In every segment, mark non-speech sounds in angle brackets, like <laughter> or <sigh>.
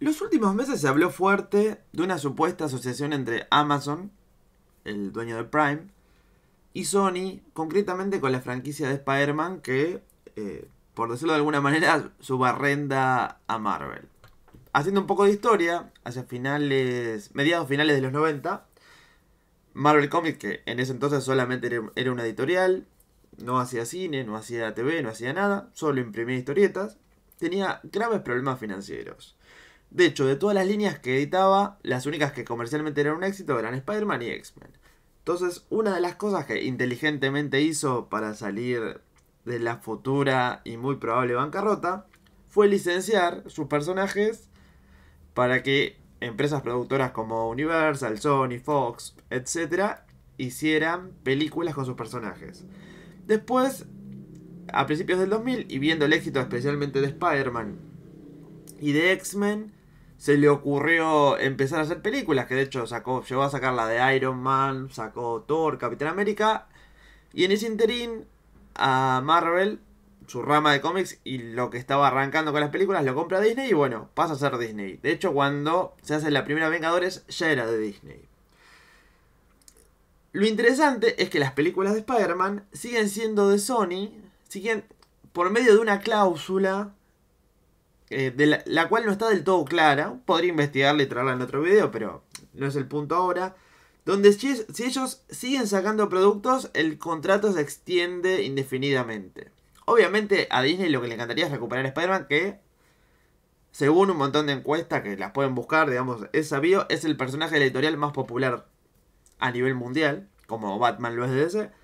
Los últimos meses se habló fuerte de una supuesta asociación entre Amazon, el dueño de Prime, y Sony, concretamente con la franquicia de Spider-Man que, eh, por decirlo de alguna manera, subarrenda a Marvel. Haciendo un poco de historia, hacia finales, mediados finales de los 90, Marvel Comics, que en ese entonces solamente era una editorial, no hacía cine, no hacía TV, no hacía nada, solo imprimía historietas, tenía graves problemas financieros. De hecho, de todas las líneas que editaba, las únicas que comercialmente eran un éxito eran Spider-Man y X-Men. Entonces, una de las cosas que inteligentemente hizo para salir de la futura y muy probable bancarrota fue licenciar sus personajes para que empresas productoras como Universal, Sony, Fox, etc., hicieran películas con sus personajes. Después, a principios del 2000, y viendo el éxito especialmente de Spider-Man y de X-Men, se le ocurrió empezar a hacer películas, que de hecho sacó, llegó a sacar la de Iron Man, sacó Thor, Capitán América, y en ese interín a Marvel, su rama de cómics y lo que estaba arrancando con las películas, lo compra Disney y bueno, pasa a ser Disney. De hecho, cuando se hace la primera Vengadores, ya era de Disney. Lo interesante es que las películas de Spider-Man siguen siendo de Sony, siguen por medio de una cláusula eh, de la, cual no está del todo clara. Podría investigarla y traerla en otro video, pero no es el punto ahora. Donde si, ellos siguen sacando productos, el contrato se extiende indefinidamente. Obviamente a Disney lo que le encantaría es recuperar a Spider-Man, que según un montón de encuestas que las pueden buscar, digamos, es sabido, es el personaje editorial más popular a nivel mundial, como Batman lo es de ese.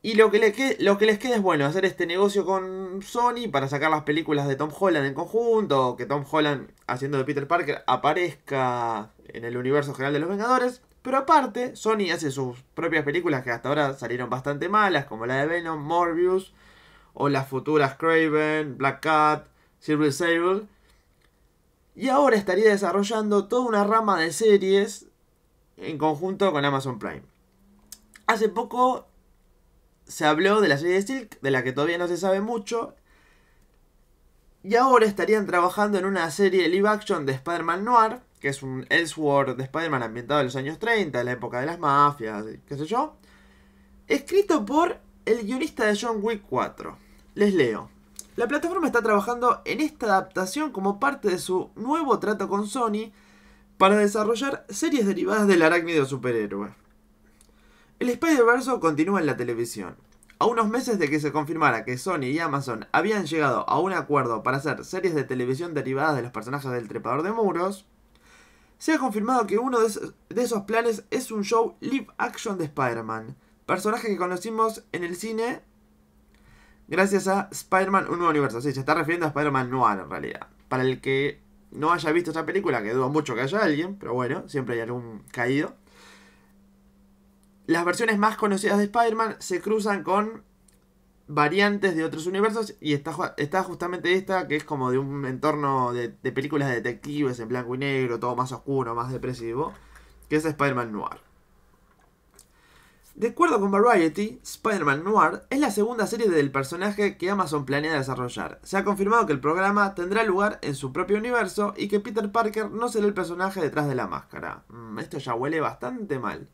Y lo que, que, lo que les queda es bueno, hacer este negocio con Sony para sacar las películas de Tom Holland en conjunto, que Tom Holland, haciendo de Peter Parker, aparezca en el universo general de los Vengadores. Pero aparte, Sony hace sus propias películas que hasta ahora salieron bastante malas, como la de Venom, Morbius, o las futuras Craven, Black Cat, Silver Sable. Y ahora estaría desarrollando toda una rama de series en conjunto con Amazon Prime. Hace poco se habló de la serie de Silk, de la que todavía no se sabe mucho. Y ahora estarían trabajando en una serie de live action de Spider-Man Noir, que es un Elseworld de Spider-Man ambientado en los años 30, en la época de las mafias, qué sé yo. Escrito por el guionista de John Wick 4. Les leo. La plataforma está trabajando en esta adaptación como parte de su nuevo trato con Sony para desarrollar series derivadas del arácnido superhéroe. El Spider-Verse continúa en la televisión. A unos meses de que se confirmara que Sony y Amazon habían llegado a un acuerdo para hacer series de televisión derivadas de los personajes del Trepador de Muros, se ha confirmado que uno de esos, planes es un show live action de Spider-Man, personaje que conocimos en el cine gracias a Spider-Man Un Nuevo Universo. Sí, se está refiriendo a Spider-Man Noir en realidad. Para el que no haya visto esa película, que dudo mucho que haya alguien, pero bueno, siempre hay algún caído las versiones más conocidas de Spider-Man se cruzan con variantes de otros universos y está, justamente esta que es como de un entorno de, películas de detectives en blanco y negro, todo más oscuro, más depresivo, que es Spider-Man Noir. De acuerdo con Variety, Spider-Man Noir es la segunda serie del personaje que Amazon planea desarrollar. Se ha confirmado que el programa tendrá lugar en su propio universo y que Peter Parker no será el personaje detrás de la máscara. Mm, esto ya huele bastante mal.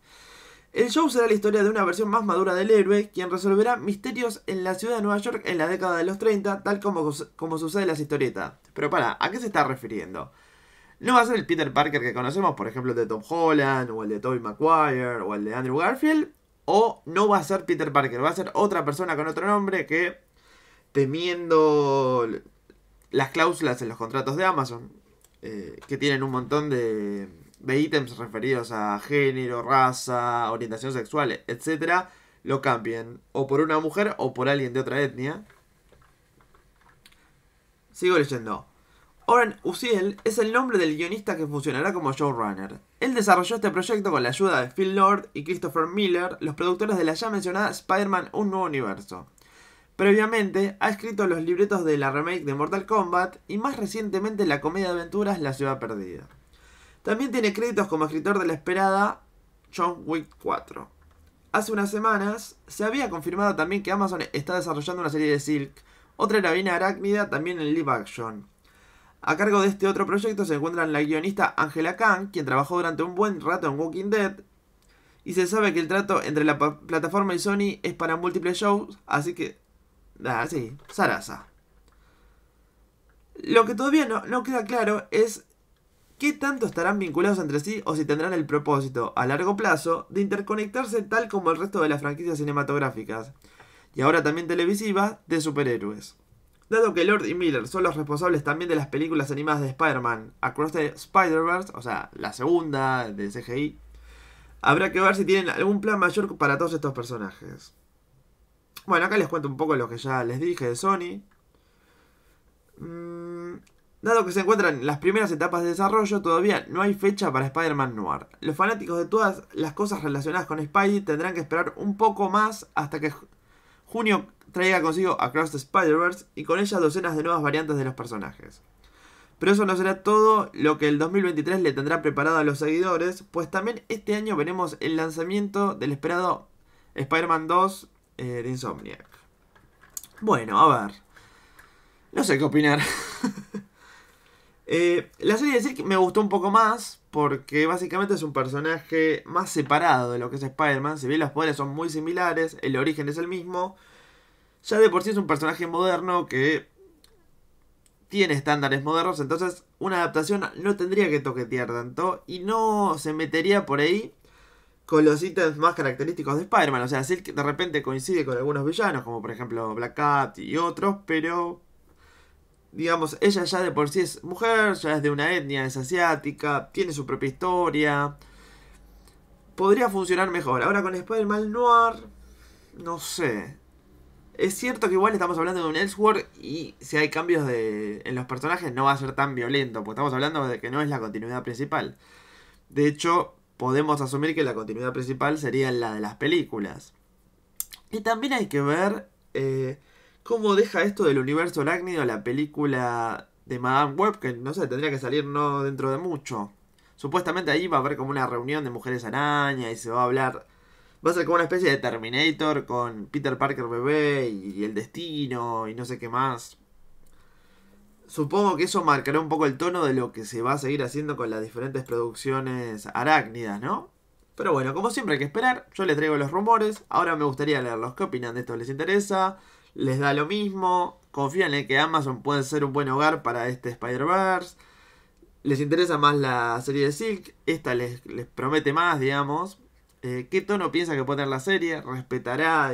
El show será la historia de una versión más madura del héroe, quien resolverá misterios en la ciudad de Nueva York en la década de los 30, tal como, sucede en las historietas. Pero para, ¿a qué se está refiriendo? No va a ser el Peter Parker que conocemos, por ejemplo, el de Tom Holland, o el de Tobey Maguire, o el de Andrew Garfield, o no va a ser Peter Parker, va a ser otra persona con otro nombre que, temiendo las cláusulas en los contratos de Amazon, eh, que tienen un montón de de ítems referidos a género, raza, orientación sexual, etc., lo cambien o por una mujer o por alguien de otra etnia. Sigo leyendo. Oren Uziel es el nombre del guionista que funcionará como showrunner. Él desarrolló este proyecto con la ayuda de Phil Lord y Christopher Miller, los productores de la ya mencionada Spider-Man Un Nuevo Universo. Previamente, ha escrito los libretos de la remake de Mortal Kombat y más recientemente la comedia de aventuras La Ciudad Perdida. También tiene créditos como escritor de la esperada John Wick 4. Hace unas semanas se había confirmado también que Amazon está desarrollando una serie de Silk, otra Vina arácnida también en live action. A cargo de este otro proyecto se encuentran la guionista Angela Kang, quien trabajó durante un buen rato en Walking Dead, y se sabe que el trato entre la plataforma y Sony es para múltiples shows, así que... Ah, sí, Sarasa. Lo que todavía no queda claro es qué tanto estarán vinculados entre sí o si tendrán el propósito, a largo plazo, de interconectarse tal como el resto de las franquicias cinematográficas, y ahora también televisivas, de superhéroes. Dado que Lord y Miller son los responsables también de las películas animadas de Spider-Man, Across the Spider-Verse, o sea, la segunda de CGI, habrá que ver si tienen algún plan mayor para todos estos personajes. Bueno, acá les cuento un poco lo que ya les dije de Sony. Dado que se encuentran las primeras etapas de desarrollo, todavía no hay fecha para Spider-Man Noir. Los fanáticos de todas las cosas relacionadas con Spidey tendrán que esperar un poco más hasta que junio traiga consigo Across the Spider-Verse y con ella docenas de nuevas variantes de los personajes. Pero eso no será todo lo que el 2023 le tendrá preparado a los seguidores, pues también este año veremos el lanzamiento del esperado Spider-Man 2 eh, de Insomniac. Bueno, a ver. No sé qué opinar. <laughs> Eh, la serie de Silk me gustó un poco más porque básicamente es un personaje más separado de lo que es Spider-Man. Si bien los poderes son muy similares, el origen es el mismo. Ya de por sí es un personaje moderno que tiene estándares modernos, entonces una adaptación no tendría que toquetear tanto y no se metería por ahí con los ítems más característicos de Spider-Man. O sea, Silk de repente coincide con algunos villanos, como por ejemplo Black Cat y otros, pero digamos, ella ya de por sí es mujer, ya es de una etnia, es asiática, tiene su propia historia. Podría funcionar mejor. Ahora con Spider-Man Noir, no sé. Es cierto que igual estamos hablando de un Elseworld y si hay cambios de, en los personajes no va a ser tan violento, porque estamos hablando de que no es la continuidad principal. De hecho, podemos asumir que la continuidad principal sería la de las películas. Y también hay que ver eh, cómo deja esto del universo arácnido la película de Madame Web, que no sé, tendría que salir no dentro de mucho. Supuestamente ahí va a haber como una reunión de mujeres araña y se va a hablar. Va a ser como una especie de Terminator con Peter Parker bebé y, el destino y no sé qué más. Supongo que eso marcará un poco el tono de lo que se va a seguir haciendo con las diferentes producciones arácnidas, ¿no? Pero bueno, como siempre hay que esperar, yo les traigo los rumores, ahora me gustaría leerlos, qué opinan de esto, les interesa, les da lo mismo, confían en que Amazon puede ser un buen hogar para este Spider-Verse, les interesa más la serie de Silk, esta les, promete más, digamos. Eh, ¿Qué tono piensa que puede tener la serie? ¿Respetará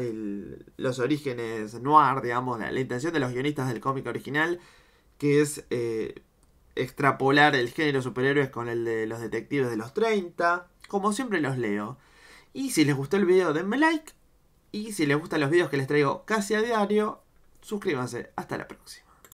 los orígenes noir, digamos, la, intención de los guionistas del cómic original, que es eh, extrapolar el género superhéroes con el de los detectives de los 30? Como siempre los leo. Y si les gustó el video, denme like y si les gustan los videos que les traigo casi a diario, suscríbanse. Hasta la próxima.